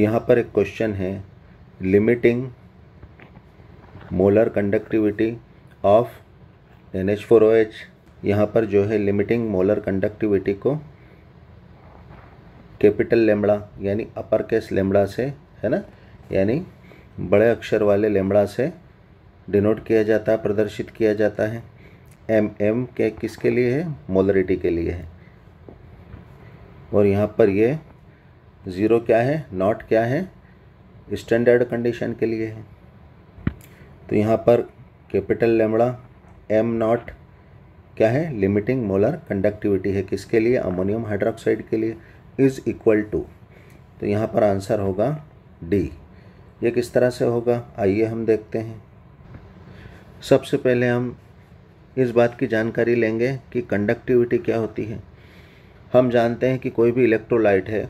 यहाँ पर एक क्वेश्चन है limiting molar conductivity of N H four O H यहाँ पर जो है लिमिटिंग मोलर कंडक्टिविटी को कैपिटल लेमड़ा यानी अपर केस लेमड़ा से है ना यानी बड़े अक्षर वाले लेमड़ा से डिनोट किया जाता है प्रदर्शित किया जाता है एम एम के किसके लिए है मोलरिटी के लिए है और यहाँ पर ये ज़ीरो क्या है नॉट क्या है स्टैंडर्ड कंडीशन के लिए है तो यहाँ पर कैपिटल लेमड़ा एम नॉट क्या है लिमिटिंग मोलर कंडक्टिविटी है किसके लिए अमोनियम हाइड्रोक्साइड के लिए इज इक्वल टू तो यहाँ पर आंसर होगा डी ये किस तरह से होगा आइए हम देखते हैं सबसे पहले हम इस बात की जानकारी लेंगे कि कंडक्टिविटी क्या होती है हम जानते हैं कि कोई भी इलेक्ट्रोलाइट है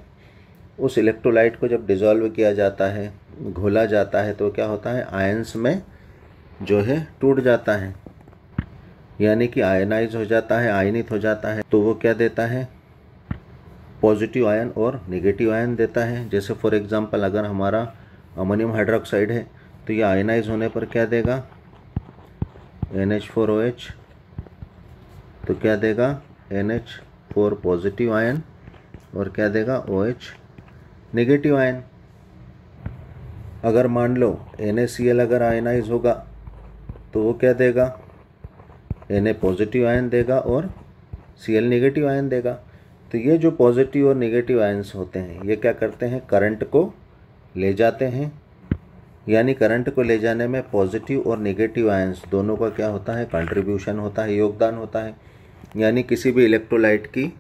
उस इलेक्ट्रोलाइट को जब डिज़ोल्व किया जाता है घोला जाता है तो क्या होता है आयंस में जो है टूट जाता है यानी कि आयनाइज हो जाता है आयनित हो जाता है तो वो क्या देता है पॉजिटिव आयन और नेगेटिव आयन देता है जैसे फॉर एग्ज़ाम्पल अगर हमारा अमोनियम हाइड्रोक्साइड है तो ये आयनाइज होने पर क्या देगा N H four O H तो क्या देगा N H four positive ion और क्या देगा O OH H negative ion अगर मान लो एन अगर आयनाइज होगा तो वो क्या देगा एन पॉजिटिव आयन देगा और सी एल नेगेटिव आयन देगा तो ये जो पॉजिटिव और नेगेटिव आयन्स होते हैं ये क्या करते हैं करंट को ले जाते हैं यानी करंट को ले जाने में पॉजिटिव और नेगेटिव आयन्स दोनों का क्या होता है कंट्रीब्यूशन होता है योगदान होता है यानी किसी भी इलेक्ट्रोलाइट की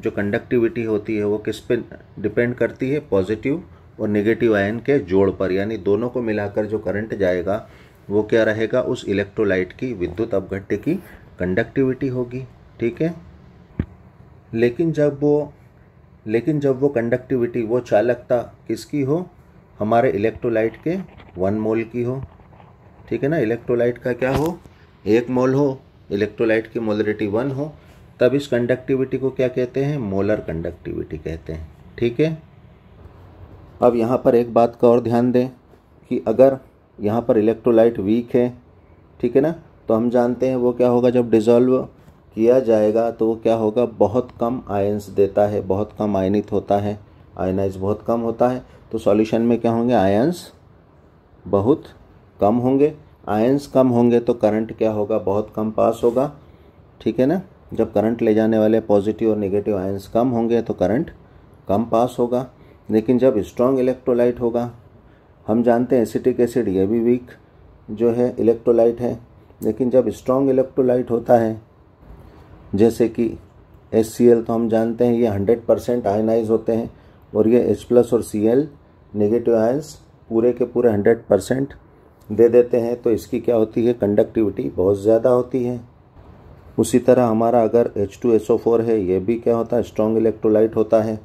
जो कंडक्टिविटी होती है वो किस पे डिपेंड करती है पॉजिटिव और नेगेटिव आयन के जोड़ पर यानी दोनों को मिलाकर जो करंट जाएगा वो क्या रहेगा उस इलेक्ट्रोलाइट की विद्युत अपघट्य की कंडक्टिविटी होगी ठीक है लेकिन जब वो लेकिन जब वो कंडक्टिविटी वो चालकता किसकी हो हमारे इलेक्ट्रोलाइट के वन मोल की हो ठीक है ना इलेक्ट्रोलाइट का क्या हो एक मोल हो इलेक्ट्रोलाइट की मोलरिटी वन हो तब इस कंडक्टिविटी को क्या कहते हैं मोलर कंडक्टिविटी कहते हैं ठीक है अब यहाँ पर एक बात का और ध्यान दें कि अगर यहाँ पर इलेक्ट्रोलाइट वीक है ठीक है ना तो हम जानते हैं वो क्या होगा जब डिज़ोल्व किया जाएगा तो वो क्या होगा बहुत कम आयंस देता है बहुत कम आयनित होता है आयनाइज बहुत कम होता है तो सॉल्यूशन में क्या होंगे आयंस बहुत कम होंगे आयंस कम होंगे तो करंट क्या होगा बहुत कम पास होगा ठीक है ना जब करंट ले जाने वाले पॉजिटिव और निगेटिव आयन्स कम होंगे तो करंट कम पास होगा लेकिन जब स्ट्रॉन्ग इलेक्ट्रोलाइट होगा हम जानते हैं एसिटिक एसिड ये भी वीक जो है इलेक्ट्रोलाइट है लेकिन जब स्ट्रॉन्ग इलेक्ट्रोलाइट होता है जैसे कि एस तो हम जानते हैं ये हंड्रेड परसेंट आयनाइज होते हैं और ये एच प्लस और सी एल नेगेटिव आयंस पूरे के पूरे हंड्रेड परसेंट दे देते हैं तो इसकी क्या होती है कंडक्टिविटी बहुत ज़्यादा होती है उसी तरह हमारा अगर H two S O four है ये भी क्या होता है स्ट्रॉन्ग इलेक्ट्रोलाइट होता है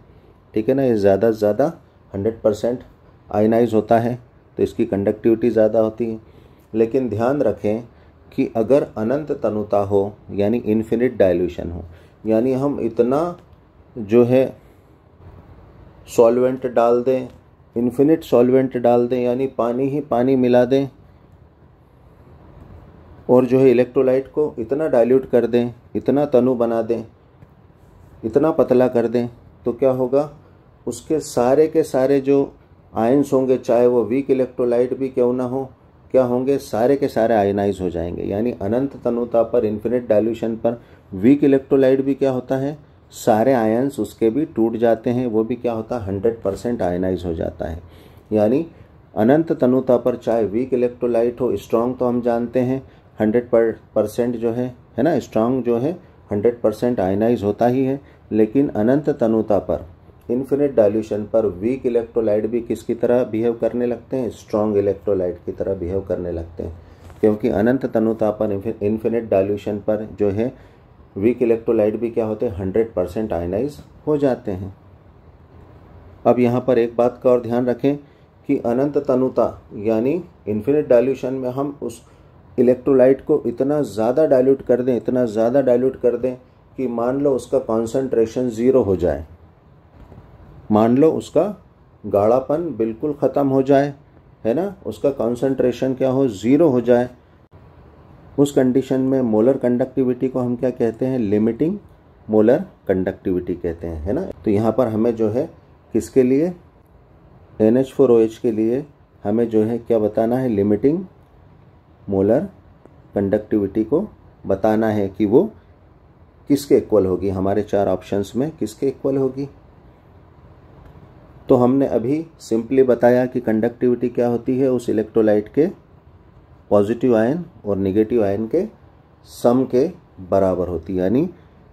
ठीक है ना ये ज़्यादा से ज़्यादा हंड्रेड परसेंट आयनाइज होता है तो इसकी कंडक्टिविटी ज़्यादा होती है लेकिन ध्यान रखें कि अगर अनंत तनुता हो यानी इन्फिनिट डाइल्यूशन हो यानी हम इतना जो है सॉल्वेंट डाल दें इन्फिनिट सॉल्वेंट डाल दें यानी पानी ही पानी मिला दें और जो है इलेक्ट्रोलाइट को इतना डाइल्यूट कर दें इतना तनु बना दें इतना पतला कर दें तो क्या होगा उसके सारे के सारे जो आयन्स होंगे चाहे वो वीक इलेक्ट्रोलाइट भी क्यों ना हो क्या होंगे सारे के सारे आयनाइज हो जाएंगे यानी अनंत तनुता पर इन्फिनिट डाइल्यूशन पर वीक इलेक्ट्रोलाइट भी क्या होता है सारे आयन्स उसके भी टूट जाते हैं वो भी क्या होता है हंड्रेड परसेंट आयनाइज हो जाता है यानी अनंत तनुता पर चाहे वीक इलेक्ट्रोलाइट हो स्ट्रॉन्ग तो हम जानते हैं हंड्रेड पर परसेंट जो है है ना स्ट्रांग जो है हंड्रेड परसेंट आयनाइज होता ही है लेकिन अनंत तनुता पर इन्फिनिट डाइल्यूशन पर वीक इलेक्ट्रोलाइट भी किसकी तरह बिहेव करने लगते हैं स्ट्रॉन्ग इलेक्ट्रोलाइट की तरह बिहेव करने लगते हैं क्योंकि अनंत तनुता पर इन्फिनिट डाइल्यूशन पर जो है वीक इलेक्ट्रोलाइट भी क्या होते हैं हंड्रेड परसेंट आयनाइज हो जाते हैं अब यहाँ पर एक बात का और ध्यान रखें कि अनंत तनुता यानी इन्फिनिट डाइल्यूशन में हम उस इलेक्ट्रोलाइट को इतना ज़्यादा डाइल्यूट कर दें इतना ज़्यादा डाइल्यूट कर दें कि मान लो उसका कॉन्सनट्रेशन ज़ीरो हो जाए मान लो उसका गाढ़ापन बिल्कुल ख़त्म हो जाए है ना उसका कॉन्सनट्रेशन क्या हो ज़ीरो हो जाए उस कंडीशन में मोलर कंडक्टिविटी को हम क्या कहते हैं लिमिटिंग मोलर कंडक्टिविटी कहते हैं है ना तो यहाँ पर हमें जो है किसके लिए N H four O H के लिए हमें जो है क्या बताना है लिमिटिंग मोलर कंडक्टिविटी को बताना है कि वो किसके इक्वल होगी हमारे चार ऑप्शंस में किसके इक्वल होगी तो हमने अभी सिंपली बताया कि कंडक्टिविटी क्या होती है उस इलेक्ट्रोलाइट के पॉजिटिव आयन और निगेटिव आयन के सम के बराबर होती है यानी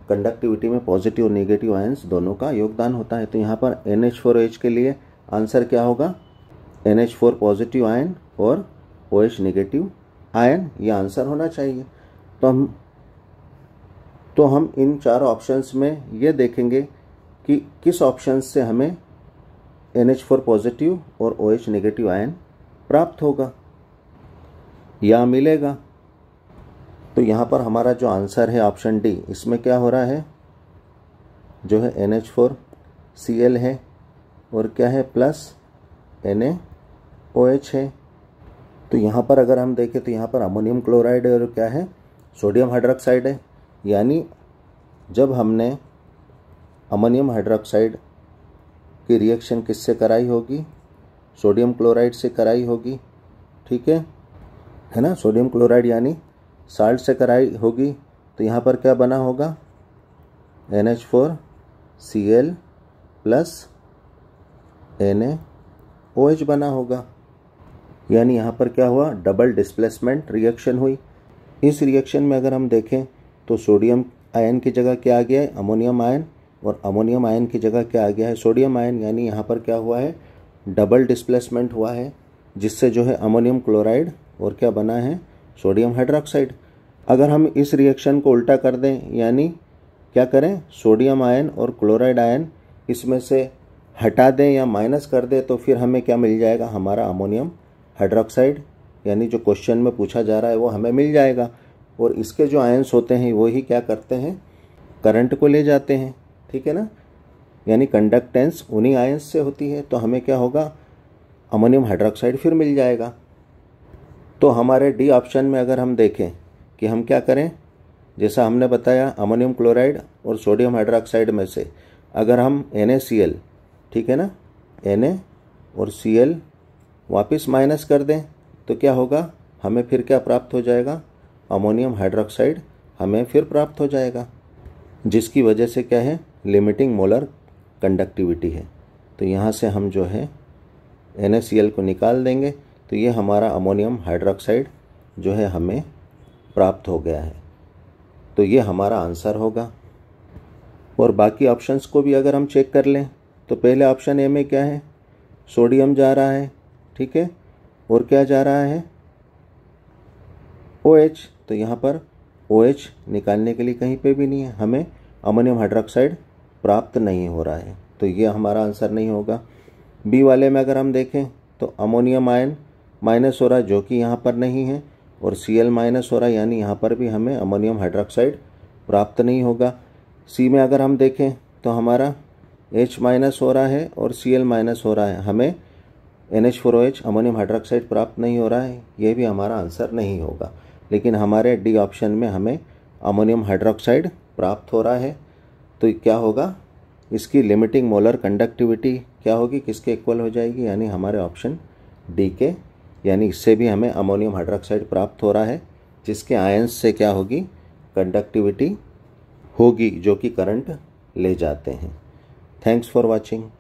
कंडक्टिविटी में पॉजिटिव और निगेटिव आयन्स दोनों का योगदान होता है तो यहाँ पर एन एच फोर एच के लिए आंसर क्या होगा N H four positive ion और ओ एच निगेटिव आयन हाँ ये आंसर होना चाहिए तो हम तो हम इन चार ऑप्शंस में ये देखेंगे कि किस ऑप्शन से हमें एन एच फोर पॉजिटिव और ओ एच नेगेटिव आयन प्राप्त होगा या मिलेगा तो यहाँ पर हमारा जो आंसर है ऑप्शन डी इसमें क्या हो रहा है जो है N H four C L है और क्या है plus N A O H है तो यहाँ पर अगर हम देखें तो यहाँ पर अमोनियम क्लोराइड और क्या है सोडियम हाइड्रोक्साइड है यानी जब हमने अमोनियम हाइड्रोक्साइड की रिएक्शन किससे कराई होगी सोडियम क्लोराइड से कराई होगी ठीक है है ना सोडियम क्लोराइड यानी साल्ट से कराई होगी तो यहाँ पर क्या बना होगा N H four C L plus N A O H बना होगा यानी यहाँ पर क्या हुआ डबल डिस्प्लेसमेंट रिएक्शन हुई इस रिएक्शन में अगर हम देखें तो सोडियम आयन की जगह क्या आ गया है अमोनियम आयन और अमोनियम आयन की जगह क्या आ गया है सोडियम आयन यानी यहाँ पर क्या हुआ है डबल डिस्प्लेसमेंट हुआ है जिससे जो है अमोनियम क्लोराइड और क्या बना है सोडियम हाइड्रोक्साइड अगर हम इस रिएक्शन को उल्टा कर दें यानी क्या करें सोडियम आयन और क्लोराइड आयन इसमें से हटा दें या माइनस कर दें तो फिर हमें क्या मिल जाएगा हमारा अमोनियम हाइड्रोक्साइड यानी जो क्वेश्चन में पूछा जा रहा है वो हमें मिल जाएगा और इसके जो आयन्स होते हैं वही क्या करते हैं करंट को ले जाते हैं ठीक है ना यानी कंडक्टेंस उन्हीं आयन्स से होती है तो हमें क्या होगा अमोनियम हाइड्रोक्साइड फिर मिल जाएगा तो हमारे डी ऑप्शन में अगर हम देखें कि हम क्या करें जैसा हमने बताया अमोनियम क्लोराइड और सोडियम हाइड्रोक्साइड में से अगर हम एन ठीक है ना एन और सी वापस माइनस कर दें तो क्या होगा हमें फिर क्या प्राप्त हो जाएगा अमोनियम हाइड्रोक्साइड हमें फिर प्राप्त हो जाएगा जिसकी वजह से क्या है लिमिटिंग मोलर कंडक्टिविटी है तो यहाँ से हम जो है एन को निकाल देंगे तो ये हमारा अमोनियम हाइड्रोक्साइड जो है हमें प्राप्त हो गया है तो ये हमारा आंसर होगा और बाकी ऑप्शंस को भी अगर हम चेक कर लें तो पहले ऑप्शन ए में क्या है सोडियम जा रहा है ठीक है और क्या जा रहा है ओ OH, तो यहाँ पर ओ OH निकालने के लिए कहीं पे भी नहीं है हमें अमोनियम हाइड्रोक्साइड प्राप्त नहीं हो रहा है तो ये हमारा आंसर नहीं होगा बी वाले में अगर हम देखें तो अमोनियम आयन माइनस हो रहा जो कि यहाँ पर नहीं है और सी एल माइनस हो रहा यानी यहाँ पर भी हमें अमोनियम हाइड्रोक्साइड प्राप्त नहीं होगा सी में अगर हम देखें तो हमारा एच माइनस हो रहा है और सी एल माइनस हो रहा है हमें N H four H ammonium hydroxide प्राप्त नहीं हो रहा है ये भी हमारा आंसर नहीं होगा लेकिन हमारे डी ऑप्शन में हमें अमोनियम हाइड्रोक्साइड प्राप्त हो रहा है तो क्या होगा इसकी लिमिटिंग मोलर कंडक्टिविटी क्या होगी किसके इक्वल हो जाएगी यानी हमारे ऑप्शन डी के यानी इससे भी हमें अमोनियम हाइड्रोक्साइड प्राप्त हो रहा है जिसके आयंस से क्या होगी कंडक्टिविटी होगी जो कि करंट ले जाते हैं थैंक्स फॉर वॉचिंग